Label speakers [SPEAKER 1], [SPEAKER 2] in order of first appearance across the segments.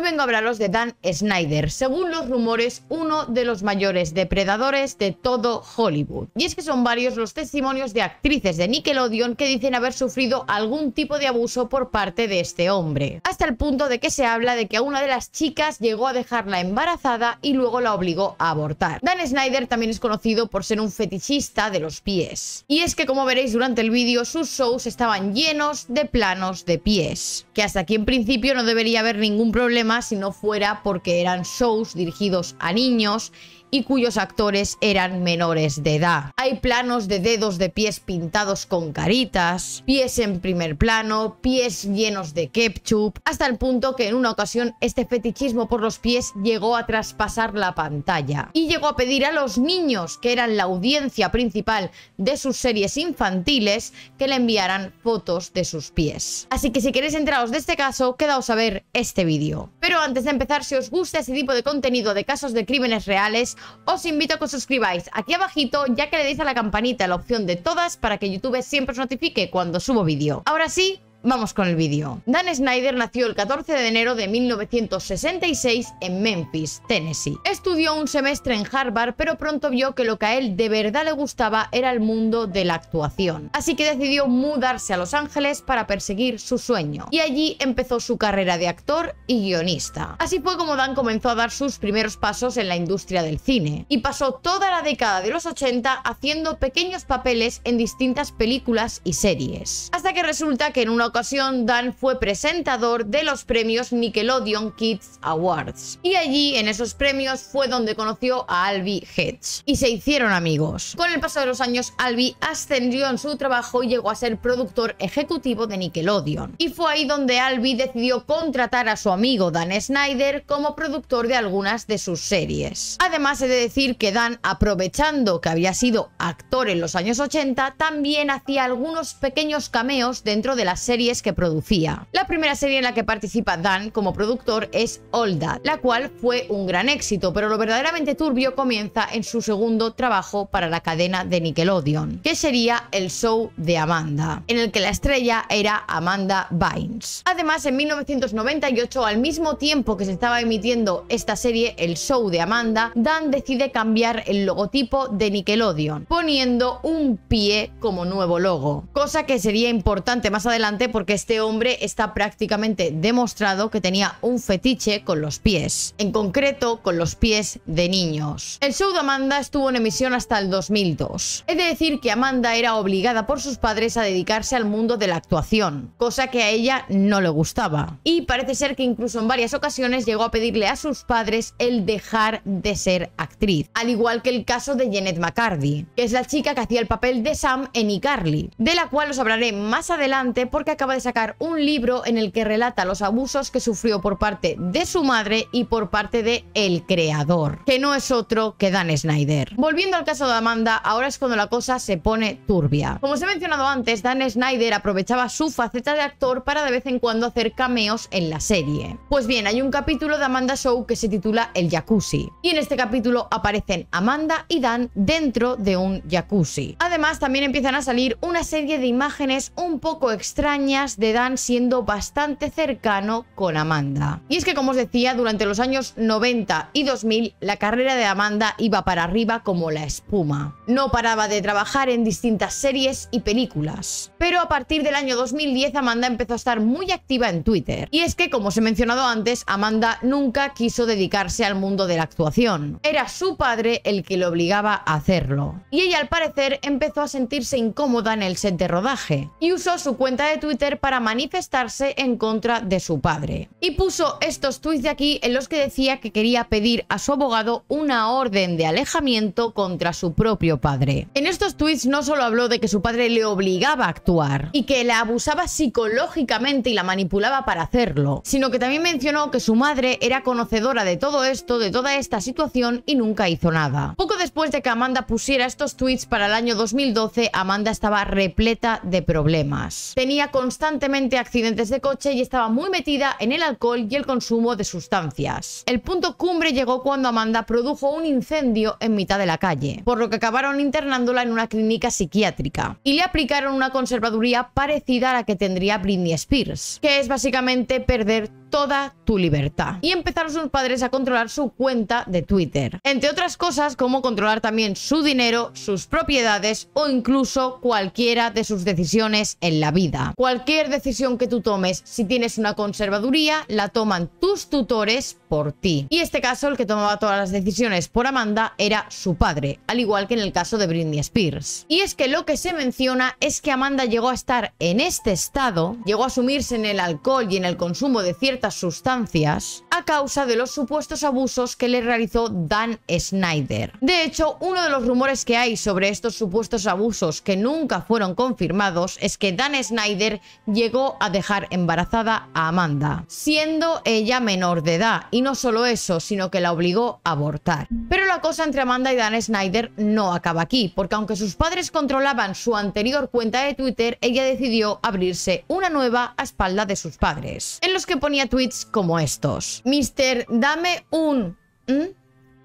[SPEAKER 1] Hoy vengo a hablaros de Dan Snyder, según los rumores, uno de los mayores depredadores de todo Hollywood. Y es que son varios los testimonios de actrices de Nickelodeon que dicen haber sufrido algún tipo de abuso por parte de este hombre, hasta el punto de que se habla de que a una de las chicas llegó a dejarla embarazada y luego la obligó a abortar. Dan Snyder también es conocido por ser un fetichista de los pies. Y es que como veréis durante el vídeo, sus shows estaban llenos de planos de pies. Que hasta aquí en principio no debería haber ningún problema si no fuera porque eran shows dirigidos a niños y cuyos actores eran menores de edad. Hay planos de dedos de pies pintados con caritas, pies en primer plano, pies llenos de ketchup, hasta el punto que en una ocasión este fetichismo por los pies llegó a traspasar la pantalla y llegó a pedir a los niños, que eran la audiencia principal de sus series infantiles, que le enviaran fotos de sus pies. Así que si queréis entraros de este caso, quedaos a ver este vídeo. Pero antes de empezar, si os gusta este tipo de contenido de casos de crímenes reales, os invito a que os suscribáis aquí abajito, ya que le deis a la campanita la opción de todas para que YouTube siempre os notifique cuando subo vídeo. Ahora sí, Vamos con el vídeo. Dan Snyder nació el 14 de enero de 1966 en Memphis, Tennessee. Estudió un semestre en Harvard, pero pronto vio que lo que a él de verdad le gustaba era el mundo de la actuación. Así que decidió mudarse a Los Ángeles para perseguir su sueño. Y allí empezó su carrera de actor y guionista. Así fue como Dan comenzó a dar sus primeros pasos en la industria del cine. Y pasó toda la década de los 80 haciendo pequeños papeles en distintas películas y series. Hasta que resulta que en una ocasión Dan fue presentador de los premios Nickelodeon Kids Awards. Y allí, en esos premios, fue donde conoció a Albi Hedge. Y se hicieron amigos. Con el paso de los años, Albi ascendió en su trabajo y llegó a ser productor ejecutivo de Nickelodeon. Y fue ahí donde Albi decidió contratar a su amigo Dan Snyder como productor de algunas de sus series. Además, he de decir que Dan, aprovechando que había sido actor en los años 80, también hacía algunos pequeños cameos dentro de la serie que producía. La primera serie en la que participa Dan como productor es All That, la cual fue un gran éxito, pero lo verdaderamente turbio comienza en su segundo trabajo para la cadena de Nickelodeon, que sería el show de Amanda, en el que la estrella era Amanda Bynes. Además, en 1998, al mismo tiempo que se estaba emitiendo esta serie, el show de Amanda, Dan decide cambiar el logotipo de Nickelodeon, poniendo un pie como nuevo logo, cosa que sería importante más adelante porque este hombre está prácticamente demostrado que tenía un fetiche con los pies, en concreto con los pies de niños. El show de Amanda estuvo en emisión hasta el 2002. Es de decir que Amanda era obligada por sus padres a dedicarse al mundo de la actuación, cosa que a ella no le gustaba. Y parece ser que incluso en varias ocasiones llegó a pedirle a sus padres el dejar de ser actriz, al igual que el caso de Janet McCarthy, que es la chica que hacía el papel de Sam en iCarly, de la cual os hablaré más adelante porque acaba de sacar un libro en el que relata los abusos que sufrió por parte de su madre y por parte de el creador, que no es otro que Dan Snyder. Volviendo al caso de Amanda, ahora es cuando la cosa se pone turbia. Como os he mencionado antes, Dan Snyder aprovechaba su faceta de actor para de vez en cuando hacer cameos en la serie. Pues bien, hay un capítulo de Amanda Show que se titula El Jacuzzi, y en este capítulo aparecen Amanda y Dan dentro de un jacuzzi. Además, también empiezan a salir una serie de imágenes un poco extrañas de Dan siendo bastante cercano con Amanda. Y es que como os decía, durante los años 90 y 2000 la carrera de Amanda iba para arriba como la espuma. No paraba de trabajar en distintas series y películas. Pero a partir del año 2010 Amanda empezó a estar muy activa en Twitter. Y es que como os he mencionado antes, Amanda nunca quiso dedicarse al mundo de la actuación. Era su padre el que le obligaba a hacerlo. Y ella al parecer empezó a sentirse incómoda en el set de rodaje y usó su cuenta de Twitter para manifestarse en contra de su padre. Y puso estos tweets de aquí en los que decía que quería pedir a su abogado una orden de alejamiento contra su propio padre. En estos tweets no solo habló de que su padre le obligaba a actuar y que la abusaba psicológicamente y la manipulaba para hacerlo, sino que también mencionó que su madre era conocedora de todo esto, de toda esta situación y nunca hizo nada. Poco después de que Amanda pusiera estos tweets para el año 2012, Amanda estaba repleta de problemas. Tenía con constantemente accidentes de coche y estaba muy metida en el alcohol y el consumo de sustancias. El punto cumbre llegó cuando Amanda produjo un incendio en mitad de la calle, por lo que acabaron internándola en una clínica psiquiátrica y le aplicaron una conservaduría parecida a la que tendría Britney Spears, que es básicamente perder toda tu libertad. Y empezaron sus padres a controlar su cuenta de Twitter. Entre otras cosas, como controlar también su dinero, sus propiedades o incluso cualquiera de sus decisiones en la vida. Cualquier decisión que tú tomes, si tienes una conservaduría, la toman tus tutores por ti. Y este caso, el que tomaba todas las decisiones por Amanda era su padre, al igual que en el caso de Britney Spears. Y es que lo que se menciona es que Amanda llegó a estar en este estado, llegó a sumirse en el alcohol y en el consumo de ciertos sustancias a causa de los supuestos abusos que le realizó Dan Snyder. De hecho, uno de los rumores que hay sobre estos supuestos abusos que nunca fueron confirmados es que Dan Snyder llegó a dejar embarazada a Amanda, siendo ella menor de edad, y no solo eso, sino que la obligó a abortar. Pero la cosa entre Amanda y Dan Snyder no acaba aquí, porque aunque sus padres controlaban su anterior cuenta de Twitter, ella decidió abrirse una nueva a espalda de sus padres, en los que ponía tweets como estos. Mister, dame un...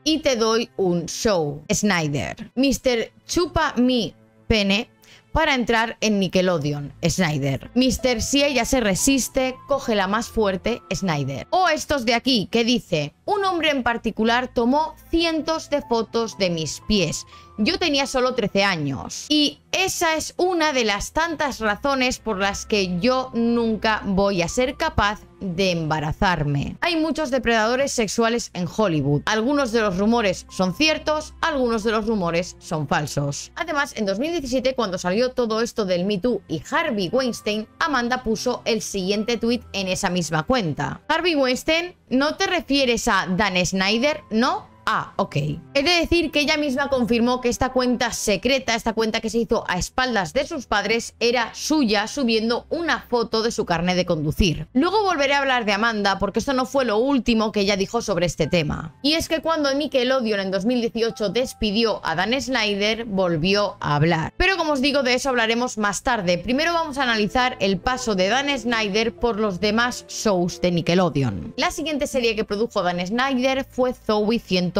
[SPEAKER 1] Y te doy un show. Snyder. Mister, chupa mi pene para entrar en Nickelodeon, Snyder. Mister, si ella se resiste, coge la más fuerte, Snyder. O oh, estos de aquí, que dice, un hombre en particular tomó cientos de fotos de mis pies. Yo tenía solo 13 años. Y esa es una de las tantas razones por las que yo nunca voy a ser capaz de embarazarme. Hay muchos depredadores sexuales en Hollywood. Algunos de los rumores son ciertos, algunos de los rumores son falsos. Además, en 2017, cuando salió todo esto del Me Too y Harvey Weinstein, Amanda puso el siguiente tuit en esa misma cuenta. Harvey Weinstein ¿No te refieres a Dan Snyder? No, Ah, ok. He de decir que ella misma confirmó que esta cuenta secreta, esta cuenta que se hizo a espaldas de sus padres, era suya subiendo una foto de su carnet de conducir. Luego volveré a hablar de Amanda porque esto no fue lo último que ella dijo sobre este tema. Y es que cuando Nickelodeon en 2018 despidió a Dan Snyder, volvió a hablar. Pero como os digo, de eso hablaremos más tarde. Primero vamos a analizar el paso de Dan Snyder por los demás shows de Nickelodeon. La siguiente serie que produjo Dan Snyder fue Zoe 100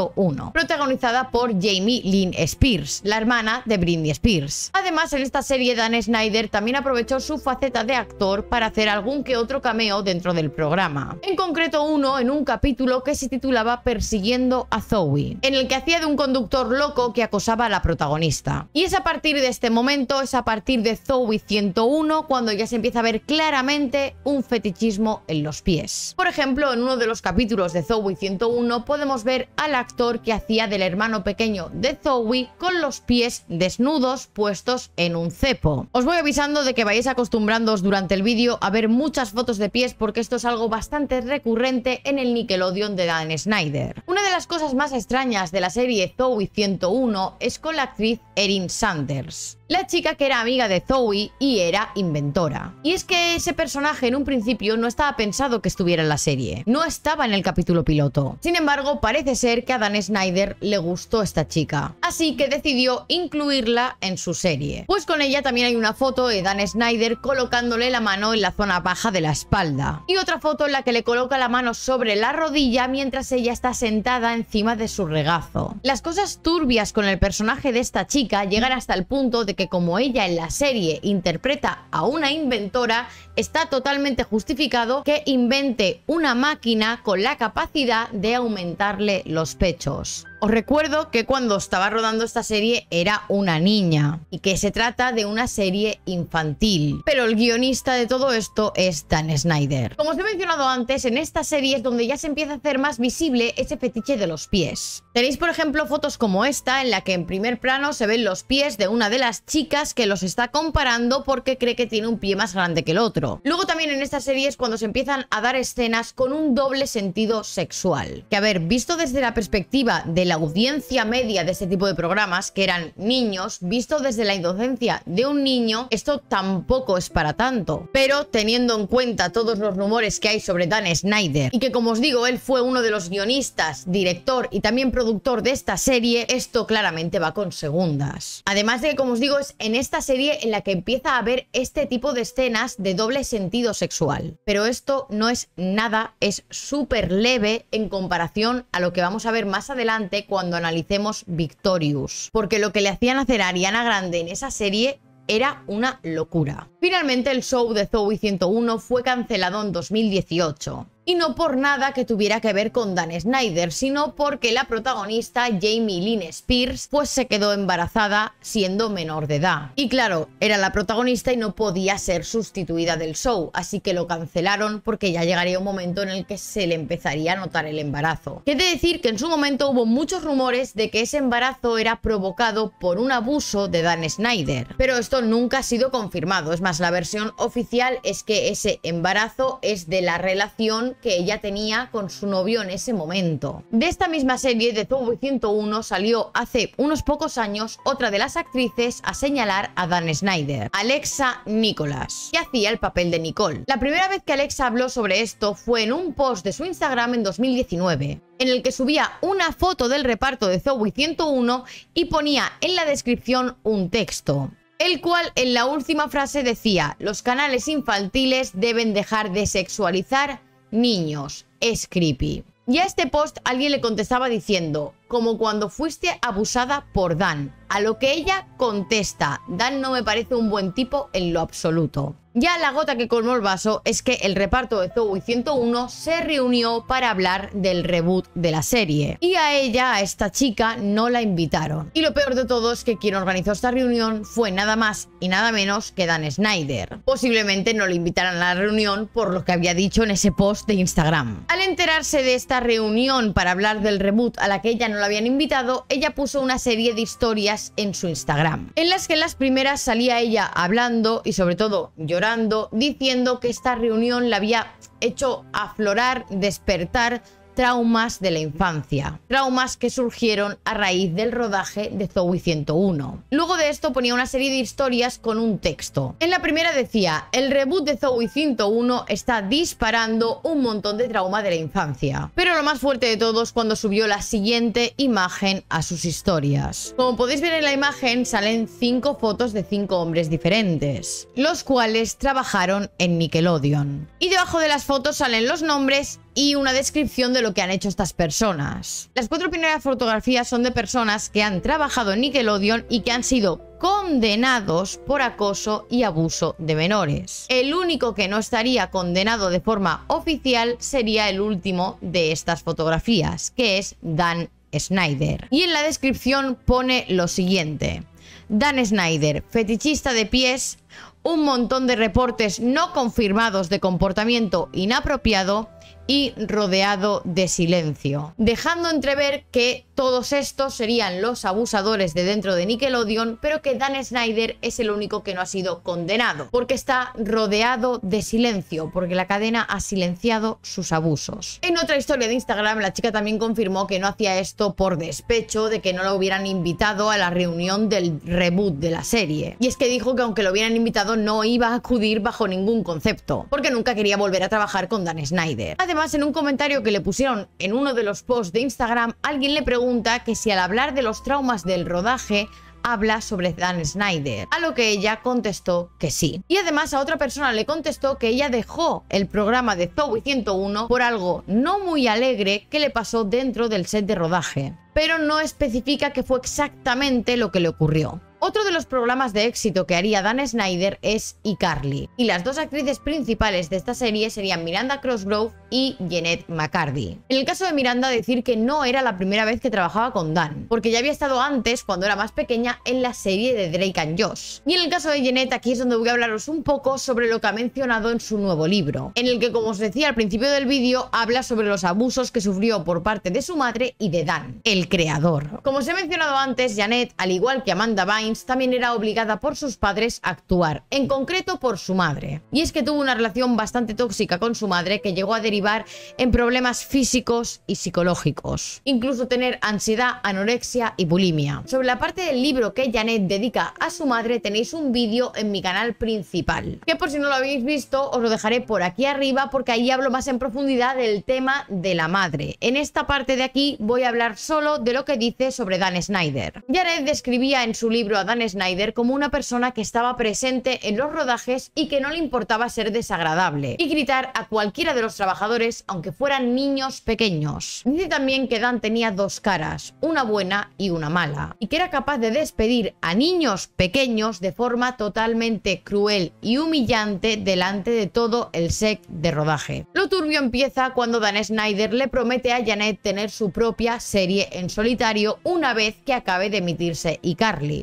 [SPEAKER 1] protagonizada por Jamie Lynn Spears, la hermana de Britney Spears. Además, en esta serie Dan Snyder también aprovechó su faceta de actor para hacer algún que otro cameo dentro del programa. En concreto uno en un capítulo que se titulaba Persiguiendo a Zoe, en el que hacía de un conductor loco que acosaba a la protagonista. Y es a partir de este momento, es a partir de Zoe 101 cuando ya se empieza a ver claramente un fetichismo en los pies. Por ejemplo, en uno de los capítulos de Zoe 101 podemos ver a la actor que hacía del hermano pequeño de Zoe con los pies desnudos puestos en un cepo. Os voy avisando de que vayáis acostumbrándoos durante el vídeo a ver muchas fotos de pies porque esto es algo bastante recurrente en el Nickelodeon de Dan Snyder. Una de las cosas más extrañas de la serie Zoe 101 es con la actriz Erin Sanders la chica que era amiga de Zoe y era inventora. Y es que ese personaje en un principio no estaba pensado que estuviera en la serie, no estaba en el capítulo piloto. Sin embargo, parece ser que Dan Snyder le gustó esta chica, así que decidió incluirla en su serie. Pues con ella también hay una foto de Dan Snyder colocándole la mano en la zona baja de la espalda y otra foto en la que le coloca la mano sobre la rodilla mientras ella está sentada encima de su regazo. Las cosas turbias con el personaje de esta chica llegan hasta el punto de que como ella en la serie interpreta a una inventora, está totalmente justificado que invente una máquina con la capacidad de aumentarle los pechos. Os recuerdo que cuando estaba rodando esta serie era una niña y que se trata de una serie infantil. Pero el guionista de todo esto es Dan Snyder. Como os he mencionado antes, en esta serie es donde ya se empieza a hacer más visible ese fetiche de los pies. Tenéis, por ejemplo, fotos como esta en la que en primer plano se ven los pies de una de las chicas que los está comparando porque cree que tiene un pie más grande que el otro. Luego también en esta serie es cuando se empiezan a dar escenas con un doble sentido sexual. Que a ver, visto desde la perspectiva de la audiencia media de este tipo de programas, que eran niños, visto desde la inocencia de un niño, esto tampoco es para tanto. Pero teniendo en cuenta todos los rumores que hay sobre Dan Snyder, y que como os digo, él fue uno de los guionistas, director y también productor de esta serie, esto claramente va con segundas. Además de que, como os digo, es en esta serie en la que empieza a haber este tipo de escenas de doble sentido sexual. Pero esto no es nada, es súper leve en comparación a lo que vamos a ver más adelante cuando analicemos Victorious, porque lo que le hacían hacer a Ariana Grande en esa serie era una locura. Finalmente el show de Zoey 101 fue cancelado en 2018, y no por nada que tuviera que ver con Dan Snyder, sino porque la protagonista Jamie Lynn Spears pues se quedó embarazada siendo menor de edad. Y claro, era la protagonista y no podía ser sustituida del show, así que lo cancelaron porque ya llegaría un momento en el que se le empezaría a notar el embarazo. Que de decir que en su momento hubo muchos rumores de que ese embarazo era provocado por un abuso de Dan Snyder, pero esto nunca ha sido confirmado, es más, la versión oficial es que ese embarazo es de la relación que ella tenía con su novio en ese momento. De esta misma serie de Zoey 101 salió hace unos pocos años otra de las actrices a señalar a Dan Snyder, Alexa Nicholas, que hacía el papel de Nicole. La primera vez que Alexa habló sobre esto fue en un post de su Instagram en 2019 en el que subía una foto del reparto de Zoey 101 y ponía en la descripción un texto el cual en la última frase decía, los canales infantiles deben dejar de sexualizar niños. Es creepy. Y a este post alguien le contestaba diciendo, como cuando fuiste abusada por Dan. A lo que ella contesta, Dan no me parece un buen tipo en lo absoluto. Ya la gota que colmó el vaso es que el reparto de Zoey 101 se reunió para hablar del reboot de la serie. Y a ella, a esta chica, no la invitaron. Y lo peor de todo es que quien organizó esta reunión fue nada más y nada menos que Dan Snyder. Posiblemente no le invitaran a la reunión por lo que había dicho en ese post de Instagram. Al enterarse de esta reunión para hablar del reboot a la que ella no la habían invitado, ella puso una serie de historias en su Instagram, en las que en las primeras salía ella hablando y sobre todo llorando, diciendo que esta reunión la había hecho aflorar, despertar traumas de la infancia, traumas que surgieron a raíz del rodaje de Zoe 101. Luego de esto ponía una serie de historias con un texto. En la primera decía, el reboot de Zoe 101 está disparando un montón de trauma de la infancia. Pero lo más fuerte de todo es cuando subió la siguiente imagen a sus historias. Como podéis ver en la imagen salen cinco fotos de cinco hombres diferentes, los cuales trabajaron en Nickelodeon. Y debajo de las fotos salen los nombres y una descripción de lo que han hecho estas personas. Las cuatro primeras fotografías son de personas que han trabajado en Nickelodeon y que han sido condenados por acoso y abuso de menores. El único que no estaría condenado de forma oficial sería el último de estas fotografías, que es Dan Snyder. Y en la descripción pone lo siguiente. Dan Snyder, fetichista de pies, un montón de reportes no confirmados de comportamiento inapropiado y rodeado de silencio, dejando entrever que todos estos serían los abusadores de dentro de Nickelodeon, pero que Dan Snyder es el único que no ha sido condenado, porque está rodeado de silencio, porque la cadena ha silenciado sus abusos. En otra historia de Instagram, la chica también confirmó que no hacía esto por despecho de que no lo hubieran invitado a la reunión del reboot de la serie. Y es que dijo que aunque lo hubieran invitado no iba a acudir bajo ningún concepto, porque nunca quería volver a trabajar con Dan Snyder. Además, en un comentario que le pusieron en uno de los posts de Instagram, alguien le pregunta que si al hablar de los traumas del rodaje habla sobre Dan Snyder, a lo que ella contestó que sí. Y además a otra persona le contestó que ella dejó el programa de Zoe 101 por algo no muy alegre que le pasó dentro del set de rodaje, pero no especifica que fue exactamente lo que le ocurrió. Otro de los programas de éxito que haría Dan Snyder es iCarly, y las dos actrices principales de esta serie serían Miranda Crossgrove y Jeanette McCarthy. En el caso de Miranda, decir que no era la primera vez que trabajaba con Dan, porque ya había estado antes, cuando era más pequeña, en la serie de Drake and Josh. Y en el caso de Jeanette, aquí es donde voy a hablaros un poco sobre lo que ha mencionado en su nuevo libro, en el que, como os decía al principio del vídeo, habla sobre los abusos que sufrió por parte de su madre y de Dan, el creador. Como os he mencionado antes, Janet, al igual que Amanda Bynes, también era obligada por sus padres a actuar, en concreto por su madre. Y es que tuvo una relación bastante tóxica con su madre que llegó a derivar en problemas físicos y psicológicos, incluso tener ansiedad, anorexia y bulimia. Sobre la parte del libro que Janet dedica a su madre tenéis un vídeo en mi canal principal, que por si no lo habéis visto os lo dejaré por aquí arriba porque ahí hablo más en profundidad del tema de la madre. En esta parte de aquí voy a hablar solo de lo que dice sobre Dan Snyder. Janet describía en su libro Dan Snyder como una persona que estaba presente en los rodajes y que no le importaba ser desagradable y gritar a cualquiera de los trabajadores aunque fueran niños pequeños. Dice también que Dan tenía dos caras, una buena y una mala, y que era capaz de despedir a niños pequeños de forma totalmente cruel y humillante delante de todo el set de rodaje. Lo turbio empieza cuando Dan Snyder le promete a Janet tener su propia serie en solitario una vez que acabe de emitirse y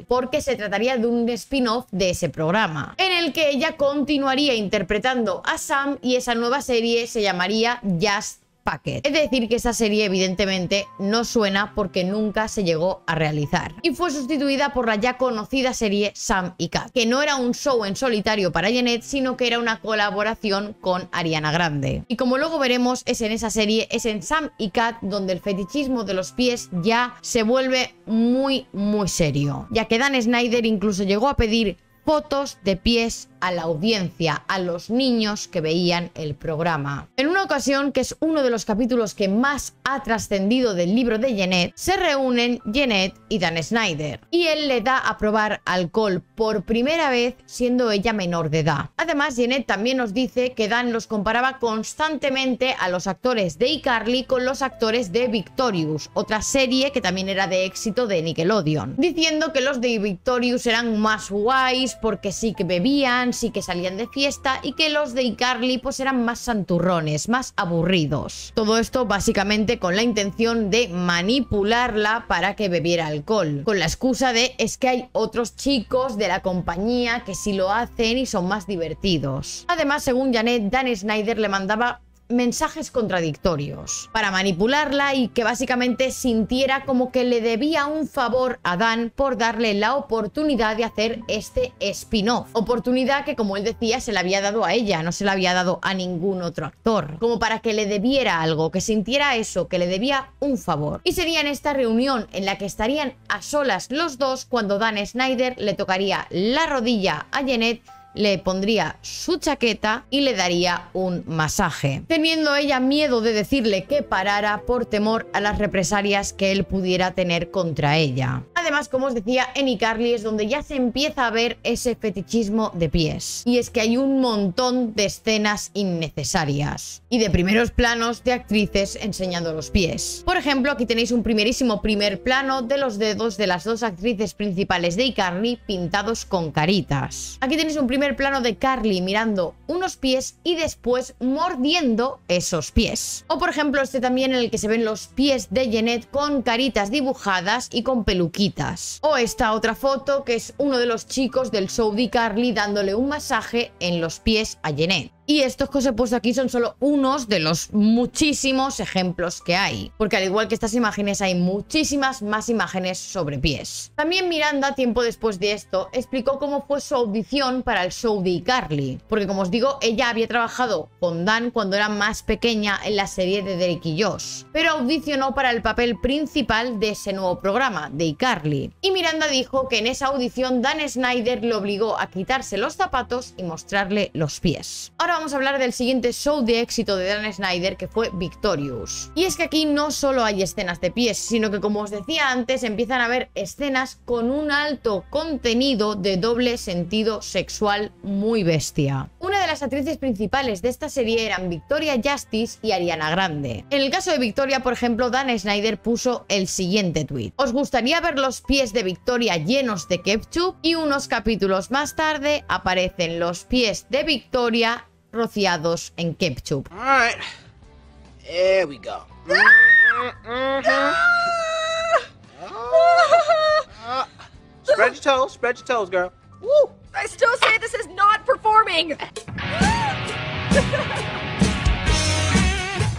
[SPEAKER 1] Por porque se trataría de un spin-off de ese programa, en el que ella continuaría interpretando a Sam y esa nueva serie se llamaría Just es decir, que esa serie evidentemente no suena porque nunca se llegó a realizar. Y fue sustituida por la ya conocida serie Sam y Cat, que no era un show en solitario para Janet, sino que era una colaboración con Ariana Grande. Y como luego veremos, es en esa serie, es en Sam y Cat donde el fetichismo de los pies ya se vuelve muy, muy serio. Ya que Dan Snyder incluso llegó a pedir fotos de pies a la audiencia, a los niños que veían el programa. En una ocasión, que es uno de los capítulos que más ha trascendido del libro de Jeanette, se reúnen Jeanette y Dan Snyder, y él le da a probar alcohol por primera vez siendo ella menor de edad. Además, Jeanette también nos dice que Dan los comparaba constantemente a los actores de iCarly con los actores de Victorious, otra serie que también era de éxito de Nickelodeon, diciendo que los de Victorious eran más guays porque sí que bebían, sí que salían de fiesta y que los de iCarly pues eran más santurrones, más aburridos. Todo esto básicamente con la intención de manipularla para que bebiera alcohol, con la excusa de es que hay otros chicos de la compañía que sí lo hacen y son más divertidos. Además, según Janet, Dan Snyder le mandaba mensajes contradictorios para manipularla y que básicamente sintiera como que le debía un favor a Dan por darle la oportunidad de hacer este spin-off. Oportunidad que, como él decía, se la había dado a ella, no se la había dado a ningún otro actor. Como para que le debiera algo, que sintiera eso, que le debía un favor. Y sería en esta reunión en la que estarían a solas los dos cuando Dan Snyder le tocaría la rodilla a Janet le pondría su chaqueta y le daría un masaje, teniendo ella miedo de decirle que parara por temor a las represalias que él pudiera tener contra ella. Además, como os decía, en iCarly es donde ya se empieza a ver ese fetichismo de pies. Y es que hay un montón de escenas innecesarias y de primeros planos de actrices enseñando los pies. Por ejemplo, aquí tenéis un primerísimo primer plano de los dedos de las dos actrices principales de iCarly pintados con caritas. Aquí tenéis un primer Primer plano de Carly mirando unos pies y después mordiendo esos pies. O por ejemplo este también en el que se ven los pies de Janet con caritas dibujadas y con peluquitas. O esta otra foto que es uno de los chicos del show de Carly dándole un masaje en los pies a Jeanette. Y estos que os he puesto aquí son solo unos de los muchísimos ejemplos que hay. Porque al igual que estas imágenes hay muchísimas más imágenes sobre pies. También Miranda, tiempo después de esto, explicó cómo fue su audición para el show de Carly. Porque como os digo, ella había trabajado con Dan cuando era más pequeña en la serie de Derek y Josh. Pero audicionó para el papel principal de ese nuevo programa, de iCarly. Y Miranda dijo que en esa audición Dan Snyder le obligó a quitarse los zapatos y mostrarle los pies. Ahora vamos a hablar del siguiente show de éxito de Dan Snyder, que fue Victorious. Y es que aquí no solo hay escenas de pies, sino que como os decía antes, empiezan a haber escenas con un alto contenido de doble sentido sexual muy bestia. Una de las actrices principales de esta serie eran Victoria Justice y Ariana Grande. En el caso de Victoria, por ejemplo, Dan Snyder puso el siguiente tweet. ¿Os gustaría ver los pies de Victoria llenos de ketchup? Y unos capítulos más tarde aparecen los pies de Victoria rociados en ketchup. girl. I say this is not performing.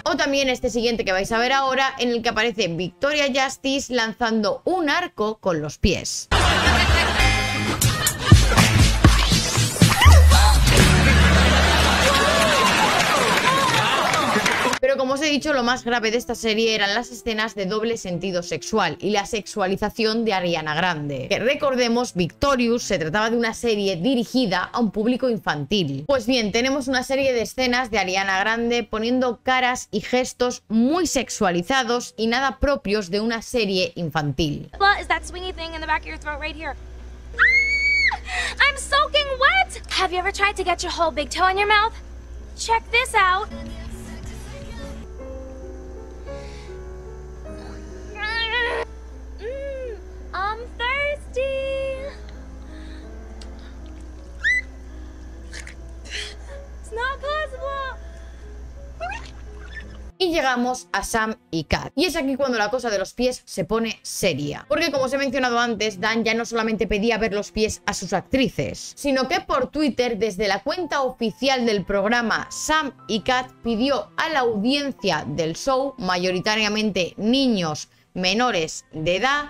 [SPEAKER 1] O también este siguiente que vais a ver ahora, en el que aparece Victoria Justice lanzando un arco con los pies. Pero como os he dicho, lo más grave de esta serie eran las escenas de doble sentido sexual y la sexualización de Ariana Grande. Que recordemos, Victorious se trataba de una serie dirigida a un público infantil. Pues bien, tenemos una serie de escenas de Ariana Grande poniendo caras y gestos muy sexualizados y nada propios de una serie infantil. Check out. Y llegamos a Sam y Kat. Y es aquí cuando la cosa de los pies se pone seria. Porque como os he mencionado antes, Dan ya no solamente pedía ver los pies a sus actrices, sino que por Twitter, desde la cuenta oficial del programa Sam y Kat, pidió a la audiencia del show, mayoritariamente niños menores de edad,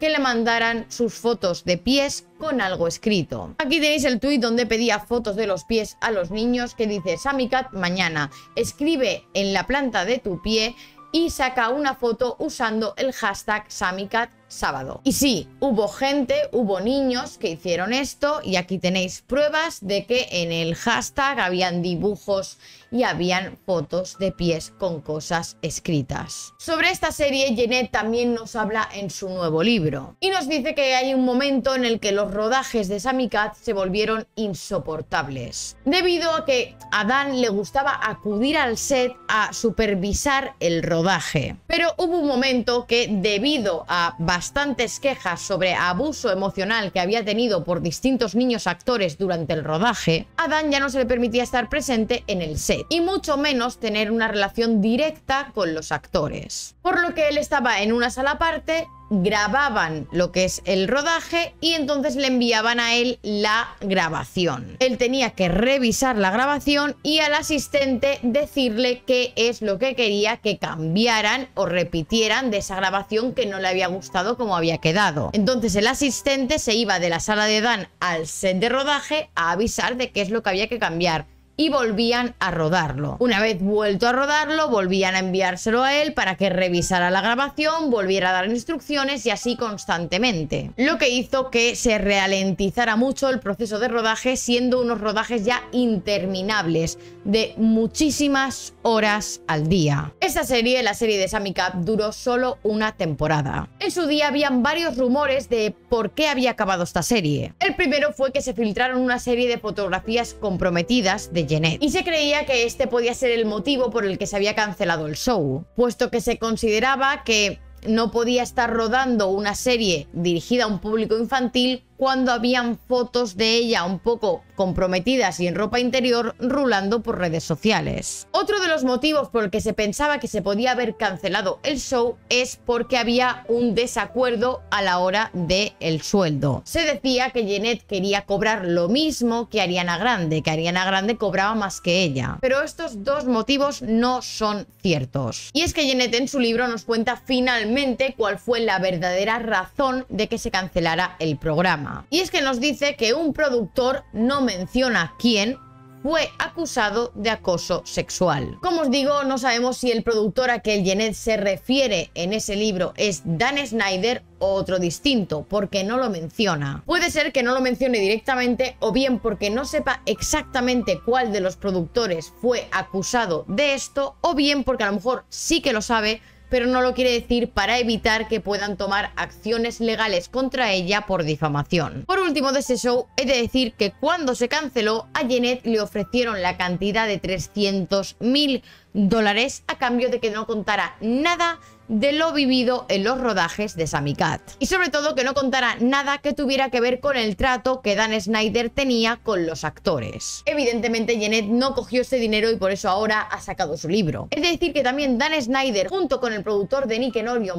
[SPEAKER 1] que le mandaran sus fotos de pies con algo escrito. Aquí tenéis el tuit donde pedía fotos de los pies a los niños que dice Samicat mañana, escribe en la planta de tu pie y saca una foto usando el hashtag SamiCat sábado. Y sí, hubo gente, hubo niños que hicieron esto y aquí tenéis pruebas de que en el hashtag habían dibujos y habían fotos de pies con cosas escritas. Sobre esta serie, Jeanette también nos habla en su nuevo libro y nos dice que hay un momento en el que los rodajes de Sammy Cat se volvieron insoportables, debido a que a Dan le gustaba acudir al set a supervisar el rodaje. Pero hubo un momento que, debido a bastantes quejas sobre abuso emocional que había tenido por distintos niños actores durante el rodaje, Adán ya no se le permitía estar presente en el set y mucho menos tener una relación directa con los actores. Por lo que él estaba en una sala aparte grababan lo que es el rodaje y entonces le enviaban a él la grabación. Él tenía que revisar la grabación y al asistente decirle qué es lo que quería que cambiaran o repitieran de esa grabación que no le había gustado como había quedado. Entonces el asistente se iba de la sala de Dan al set de rodaje a avisar de qué es lo que había que cambiar y volvían a rodarlo. Una vez vuelto a rodarlo, volvían a enviárselo a él para que revisara la grabación, volviera a dar instrucciones y así constantemente. Lo que hizo que se realentizara mucho el proceso de rodaje, siendo unos rodajes ya interminables, de muchísimas horas al día. Esta serie, la serie de Sammy Cup, duró solo una temporada. En su día habían varios rumores de por qué había acabado esta serie. El primero fue que se filtraron una serie de fotografías comprometidas de y se creía que este podía ser el motivo por el que se había cancelado el show, puesto que se consideraba que no podía estar rodando una serie dirigida a un público infantil cuando habían fotos de ella un poco comprometidas y en ropa interior rulando por redes sociales. Otro de los motivos por el que se pensaba que se podía haber cancelado el show es porque había un desacuerdo a la hora del sueldo. Se decía que Jeanette quería cobrar lo mismo que Ariana Grande, que Ariana Grande cobraba más que ella. Pero estos dos motivos no son ciertos. Y es que Jeanette en su libro nos cuenta finalmente cuál fue la verdadera razón de que se cancelara el programa. Y es que nos dice que un productor, no menciona quién, fue acusado de acoso sexual. Como os digo, no sabemos si el productor a que el Jenet se refiere en ese libro es Dan Snyder o otro distinto, porque no lo menciona. Puede ser que no lo mencione directamente o bien porque no sepa exactamente cuál de los productores fue acusado de esto o bien porque a lo mejor sí que lo sabe, pero no lo quiere decir para evitar que puedan tomar acciones legales contra ella por difamación. Por último de ese show, he de decir que cuando se canceló, a Jenet le ofrecieron la cantidad de 300.000 mil dólares a cambio de que no contara nada de lo vivido en los rodajes de Samicat. Y sobre todo que no contara nada que tuviera que ver con el trato que Dan Snyder tenía con los actores. Evidentemente Janet no cogió ese dinero y por eso ahora ha sacado su libro. Es decir que también Dan Snyder junto con el productor de Nick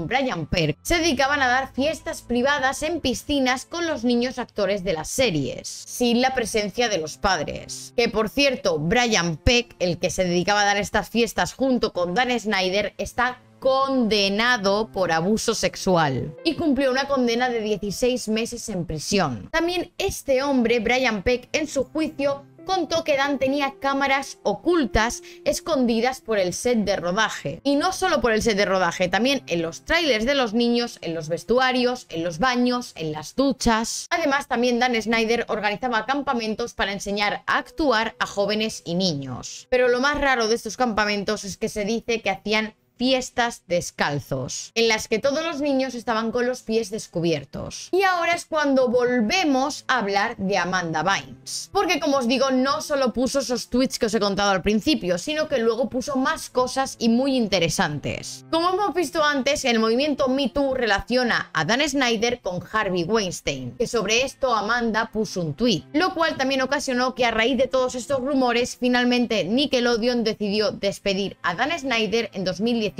[SPEAKER 1] Brian Peck... se dedicaban a dar fiestas privadas en piscinas con los niños actores de las series, sin la presencia de los padres. Que por cierto, Brian Peck, el que se dedicaba a dar estas fiestas junto con Dan Snyder, está condenado por abuso sexual y cumplió una condena de 16 meses en prisión. También este hombre, Brian Peck, en su juicio contó que Dan tenía cámaras ocultas escondidas por el set de rodaje. Y no solo por el set de rodaje, también en los trailers de los niños, en los vestuarios, en los baños, en las duchas. Además, también Dan Snyder organizaba campamentos para enseñar a actuar a jóvenes y niños. Pero lo más raro de estos campamentos es que se dice que hacían fiestas descalzos, en las que todos los niños estaban con los pies descubiertos. Y ahora es cuando volvemos a hablar de Amanda Bynes. Porque como os digo, no solo puso esos tweets que os he contado al principio, sino que luego puso más cosas y muy interesantes. Como hemos visto antes, el movimiento Me relaciona a Dan Snyder con Harvey Weinstein, que sobre esto Amanda puso un tweet, lo cual también ocasionó que a raíz de todos estos rumores, finalmente Nickelodeon decidió despedir a Dan Snyder en 2019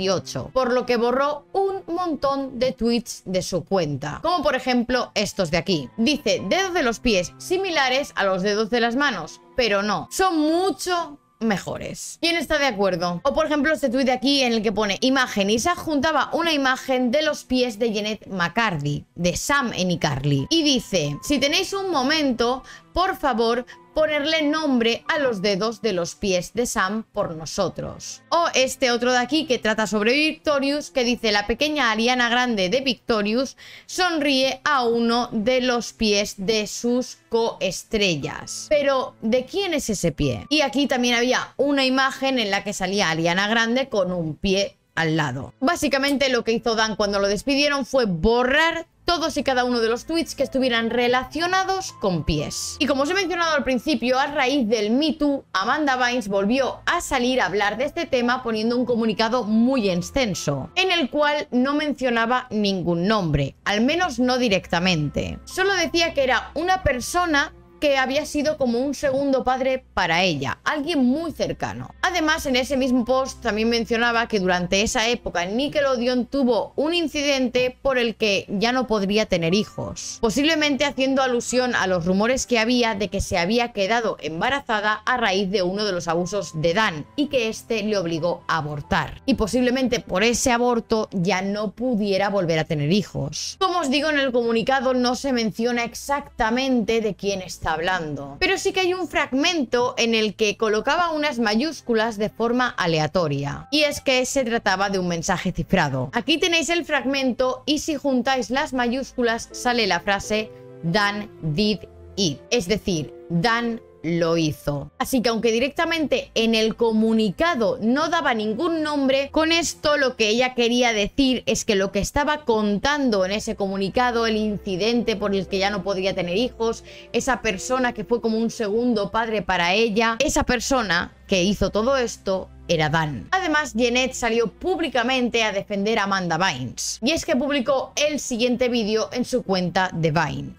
[SPEAKER 1] por lo que borró un montón de tweets de su cuenta, como por ejemplo estos de aquí. Dice, dedos de los pies similares a los dedos de las manos, pero no, son mucho mejores. ¿Quién está de acuerdo? O por ejemplo este tuit de aquí en el que pone imagen. y se adjuntaba una imagen de los pies de Janet McCarthy, de Sam en iCarly. Y dice, si tenéis un momento, por favor, ponerle nombre a los dedos de los pies de Sam por nosotros. O este otro de aquí que trata sobre Victorious, que dice la pequeña Ariana Grande de Victorious sonríe a uno de los pies de sus coestrellas. Pero, ¿de quién es ese pie? Y aquí también había una imagen en la que salía Ariana Grande con un pie al lado. Básicamente lo que hizo Dan cuando lo despidieron fue borrar todos y cada uno de los tweets que estuvieran relacionados con pies. Y como os he mencionado al principio, a raíz del MeToo... Amanda Bynes volvió a salir a hablar de este tema poniendo un comunicado muy extenso, en el cual no mencionaba ningún nombre, al menos no directamente. Solo decía que era una persona que había sido como un segundo padre para ella, alguien muy cercano. Además, en ese mismo post también mencionaba que durante esa época Nickelodeon tuvo un incidente por el que ya no podría tener hijos, posiblemente haciendo alusión a los rumores que había de que se había quedado embarazada a raíz de uno de los abusos de Dan y que este le obligó a abortar. Y posiblemente por ese aborto ya no pudiera volver a tener hijos. Como os digo, en el comunicado no se menciona exactamente de quién está hablando. Pero sí que hay un fragmento en el que colocaba unas mayúsculas de forma aleatoria. Y es que se trataba de un mensaje cifrado. Aquí tenéis el fragmento y si juntáis las mayúsculas sale la frase Dan did it. Es decir, Dan lo hizo. Así que aunque directamente en el comunicado no daba ningún nombre, con esto lo que ella quería decir es que lo que estaba contando en ese comunicado, el incidente por el que ya no podría tener hijos, esa persona que fue como un segundo padre para ella, esa persona que hizo todo esto era Dan. Además, Jeanette salió públicamente a defender a Amanda Vines. Y es que publicó el siguiente vídeo en su cuenta de Vine.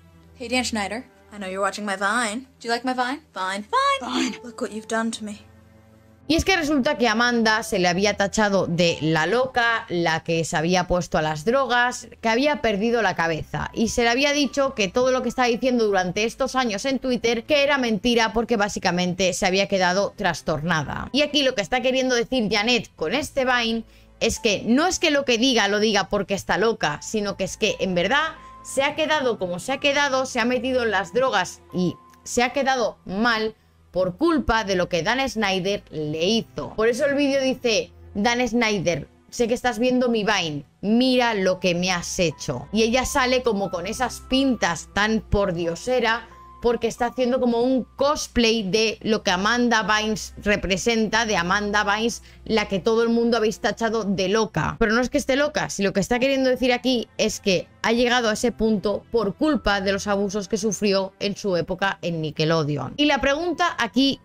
[SPEAKER 1] Schneider. Y es que resulta que Amanda se le había tachado de la loca, la que se había puesto a las drogas, que había perdido la cabeza. Y se le había dicho que todo lo que estaba diciendo durante estos años en Twitter que era mentira porque básicamente se había quedado trastornada. Y aquí lo que está queriendo decir Janet con este Vine es que no es que lo que diga lo diga porque está loca, sino que es que en verdad se ha quedado como se ha quedado, se ha metido en las drogas y se ha quedado mal por culpa de lo que Dan Snyder le hizo. Por eso el vídeo dice, Dan Snyder, sé que estás viendo mi Vine, mira lo que me has hecho. Y ella sale como con esas pintas tan por diosera porque está haciendo como un cosplay de lo que Amanda Bynes representa, de Amanda Bynes, la que todo el mundo habéis tachado de loca. Pero no es que esté loca, si lo que está queriendo decir aquí es que ha llegado a ese punto por culpa de los abusos que sufrió en su época en Nickelodeon. Y la pregunta aquí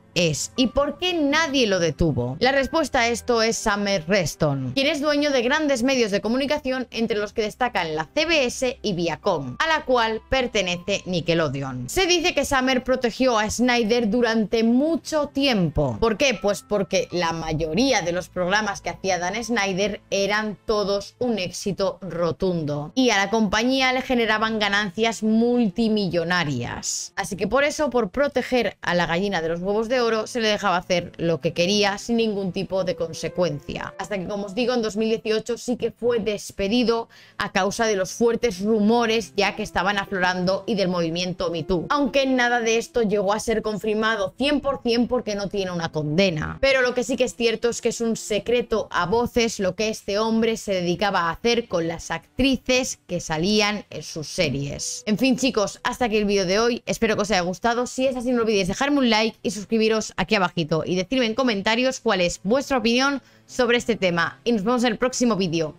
[SPEAKER 1] y por qué nadie lo detuvo. La respuesta a esto es Summer Reston, quien es dueño de grandes medios de comunicación entre los que destacan la CBS y Viacom, a la cual pertenece Nickelodeon. Se dice que Summer protegió a Snyder durante mucho tiempo. ¿Por qué? Pues porque la mayoría de los programas que hacía Dan Snyder eran todos un éxito rotundo y a la compañía le generaban ganancias multimillonarias. Así que por eso, por proteger a la gallina de los huevos de oro, se le dejaba hacer lo que quería sin ningún tipo de consecuencia. Hasta que, como os digo, en 2018 sí que fue despedido a causa de los fuertes rumores ya que estaban aflorando y del movimiento MeToo. Aunque nada de esto llegó a ser confirmado 100% porque no tiene una condena. Pero lo que sí que es cierto es que es un secreto a voces lo que este hombre se dedicaba a hacer con las actrices que salían en sus series. En fin chicos, hasta aquí el vídeo de hoy. Espero que os haya gustado. Si es así no olvidéis dejarme un like y suscribiros aquí abajito y decirme en comentarios cuál es vuestra opinión sobre este tema. Y nos vemos en el próximo vídeo.